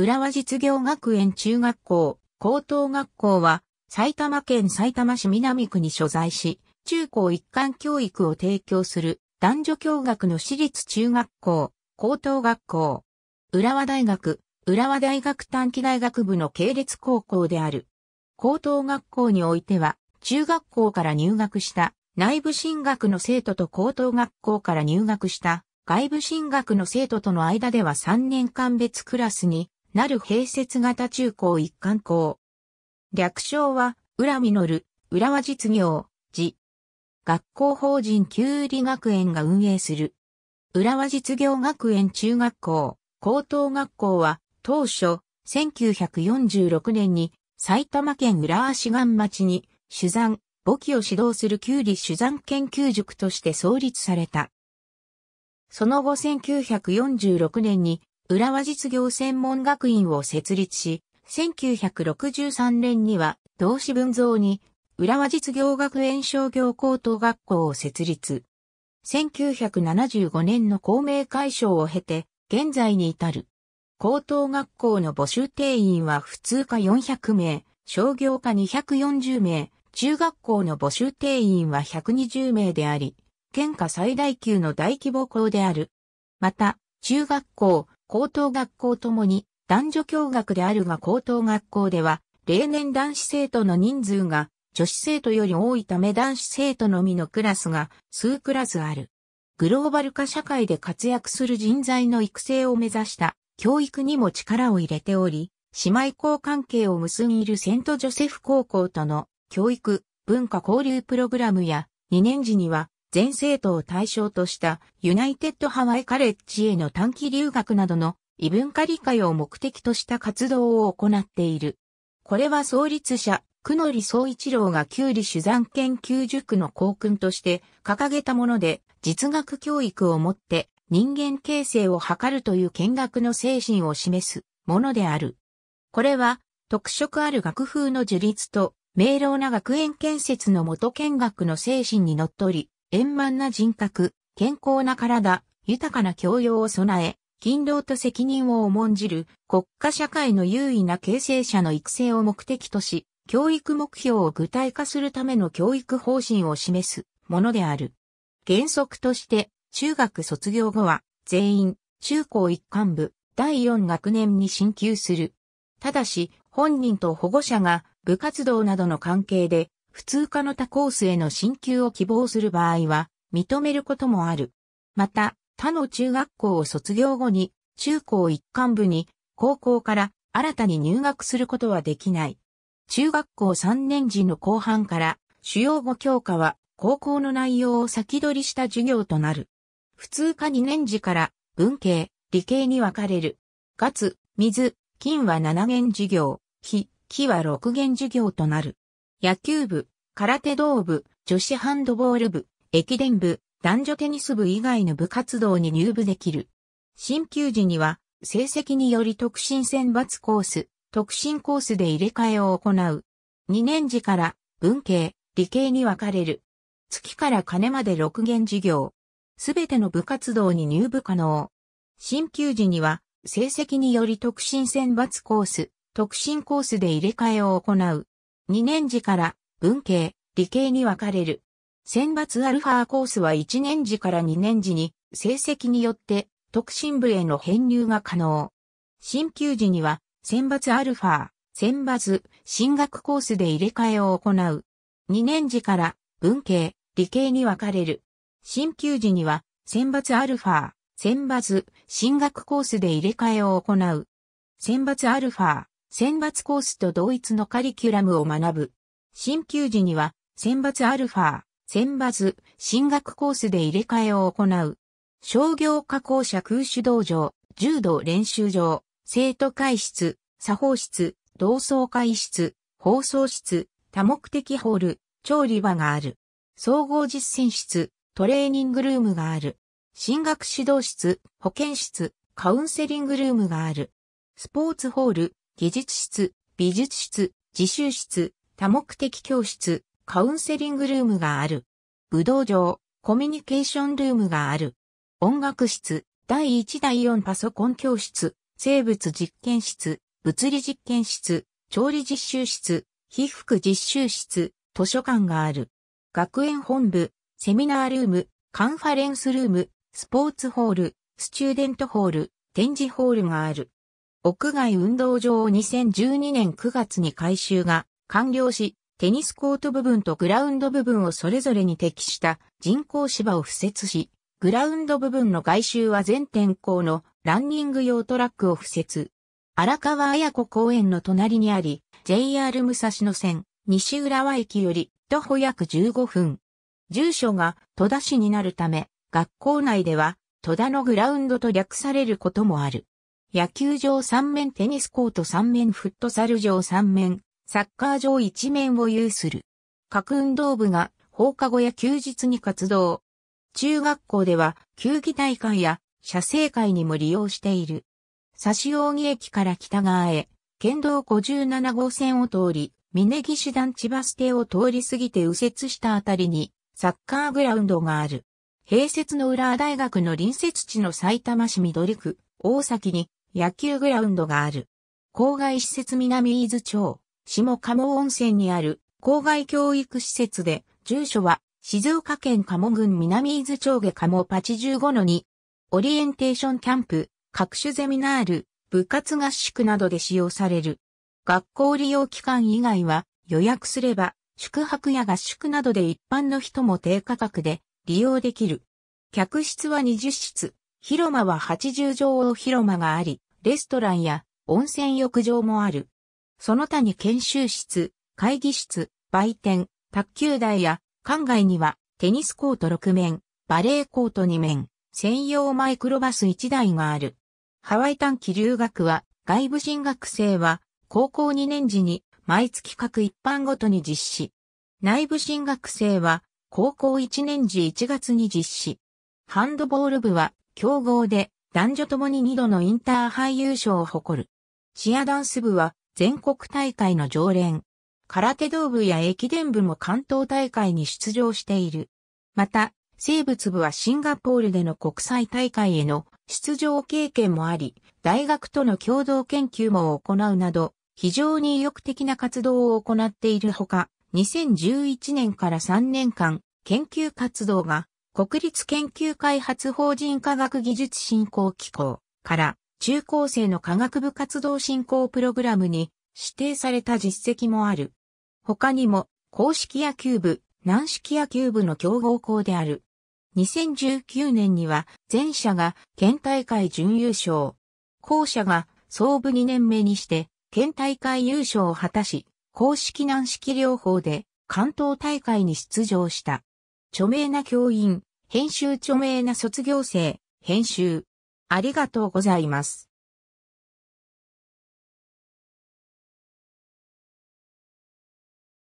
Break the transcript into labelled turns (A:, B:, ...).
A: 浦和実業学園中学校、高等学校は、埼玉県埼玉市南区に所在し、中高一貫教育を提供する男女共学の私立中学校、高等学校。浦和大学、浦和大学短期大学部の系列高校である。高等学校においては、中学校から入学した内部進学の生徒と高等学校から入学した外部進学の生徒との間では3年間別クラスになる併設型中高一貫校。略称は、浦実、浦和実業、寺。学校法人旧理学園が運営する。浦和実業学園中学校、高等学校は、当初、1946年に、埼玉県浦和市願町に、主山、簿記を指導する旧理主山研究塾として創立された。その後1946年に浦和実業専門学院を設立し、1963年には同志文蔵に浦和実業学園商業高等学校を設立。1975年の公明解消を経て、現在に至る。高等学校の募集定員は普通科400名、商業科240名、中学校の募集定員は120名であり、県下最大級の大規模校である。また、中学校、高等学校ともに男女共学であるが高等学校では、例年男子生徒の人数が女子生徒より多いため男子生徒のみのクラスが数クラスある。グローバル化社会で活躍する人材の育成を目指した教育にも力を入れており、姉妹校関係を結んでいるセントジョセフ高校との教育、文化交流プログラムや2年時には全生徒を対象としたユナイテッドハワイカレッジへの短期留学などの異文化理解を目的とした活動を行っている。これは創立者、久野則総一郎が旧理主山研究塾の校訓として掲げたもので、実学教育をもって人間形成を図るという見学の精神を示すものである。これは特色ある学風の樹立と明朗な学園建設の元見学の精神にのっとり、円満な人格、健康な体、豊かな教養を備え、勤労と責任を重んじる国家社会の優位な形成者の育成を目的とし、教育目標を具体化するための教育方針を示すものである。原則として、中学卒業後は、全員、中高一貫部、第四学年に進級する。ただし、本人と保護者が部活動などの関係で普通科の他コースへの進級を希望する場合は、認めることもある。また、他の中学校を卒業後に、中高一貫部に、高校から新たに入学することはできない。中学校3年時の後半から、主要語教科は、高校の内容を先取りした授業となる。普通科2年時から、文系、理系に分かれる。ツ、水、金は7元授業、火、木は6元授業となる。野球部、空手道部、女子ハンドボール部、駅伝部、男女テニス部以外の部活動に入部できる。新旧時には、成績により特進選抜コース、特進コースで入れ替えを行う。2年時から文系、理系に分かれる。月から金まで6元授業。すべての部活動に入部可能。新旧時には、成績により特進選抜コース、特進コースで入れ替えを行う。2年次から文系、理系に分かれる。選抜アルファコースは1年次から2年次に成績によって特進部への編入が可能。進級時には選抜アルファ、選抜、進学コースで入れ替えを行う。2年次から文系、理系に分かれる。進級時には選抜アルファ、選抜、進学コースで入れ替えを行う。選抜アルファ、選抜コースと同一のカリキュラムを学ぶ。進級時には、選抜アルファ、選抜、進学コースで入れ替えを行う。商業加工者空手道場、柔道練習場、生徒会室、作法室、同窓会室、放送室、多目的ホール、調理場がある。総合実践室、トレーニングルームがある。進学指導室、保健室、カウンセリングルームがある。スポーツホール、技術室、美術室、自習室、多目的教室、カウンセリングルームがある。武道場、コミュニケーションルームがある。音楽室、第1第4パソコン教室、生物実験室、物理実験室、調理実習室、被覆実習室、図書館がある。学園本部、セミナールーム、カンファレンスルーム、スポーツホール、スチューデントホール、展示ホールがある。屋外運動場を2012年9月に改修が完了し、テニスコート部分とグラウンド部分をそれぞれに適した人工芝を敷設し、グラウンド部分の外周は全天候のランニング用トラックを敷設。荒川綾子公園の隣にあり、JR 武蔵野線西浦和駅より徒歩約15分。住所が戸田市になるため、学校内では戸田のグラウンドと略されることもある。野球場3面テニスコート3面フットサル場3面、サッカー場1面を有する。各運動部が放課後や休日に活動。中学校では球技大会や射精会にも利用している。し扇駅から北側へ、県道57号線を通り、峰岸団地バス停を通り過ぎて右折したあたりに、サッカーグラウンドがある。併設の浦和大学の隣接地の埼玉市緑区、大崎に野球グラウンドがある。郊外施設南伊豆町、下鴨温泉にある郊外教育施設で、住所は静岡県鴨郡南伊豆町下鴨85-2。オリエンテーションキャンプ、各種ゼミナール、部活合宿などで使用される。学校利用期間以外は予約すれば宿泊や合宿などで一般の人も低価格で利用できる。客室は20室、広間は80畳を広間があり、レストランや温泉浴場もある。その他に研修室、会議室、売店、卓球台や、館外にはテニスコート6面、バレーコート2面、専用マイクロバス1台がある。ハワイ短期留学は、外部人学生は、高校2年時に、毎月各一般ごとに実施。内部進学生は、高校1年時1月に実施。ハンドボール部は、強豪で男女ともに2度のインターハイ優勝を誇る。チアダンス部は全国大会の常連。空手道部や駅伝部も関東大会に出場している。また、生物部はシンガポールでの国際大会への出場経験もあり、大学との共同研究も行うなど、非常に意欲的な活動を行っているほか、2011年から3年間、研究活動が国立研究開発法人科学技術振興機構から中高生の科学部活動振興プログラムに指定された実績もある。他にも公式野球部、軟式野球部の強豪校である。2019年には前者が県大会準優勝。後者が総部2年目にして県大会優勝を果たし、公式軟式療法で関東大会に出場した。著名な教員、編集著名な卒業生、編集。ありがとうございます。